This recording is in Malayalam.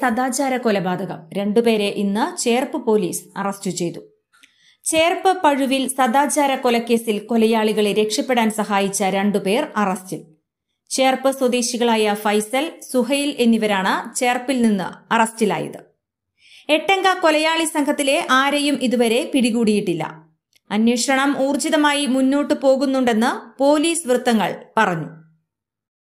സദാചാര കൊലപാതകം രണ്ടുപേരെ ഇന്ന് ചേർപ്പ് പോലീസ് അറസ്റ്റ് ചെയ്തു ചേർപ്പ് പഴുവിൽ സദാചാര കൊലക്കേസിൽ കൊലയാളികളെ രക്ഷപ്പെടാൻ സഹായിച്ച രണ്ടുപേർ അറസ്റ്റിൽ ചേർപ്പ് സ്വദേശികളായ ഫൈസൽ സുഹൈൽ എന്നിവരാണ് ചേർപ്പിൽ നിന്ന് അറസ്റ്റിലായത് എട്ടംഗ കൊലയാളി സംഘത്തിലെ ആരെയും ഇതുവരെ പിടികൂടിയിട്ടില്ല അന്വേഷണം ഊർജിതമായി മുന്നോട്ടു പോകുന്നുണ്ടെന്ന് പോലീസ് വൃത്തങ്ങൾ പറഞ്ഞു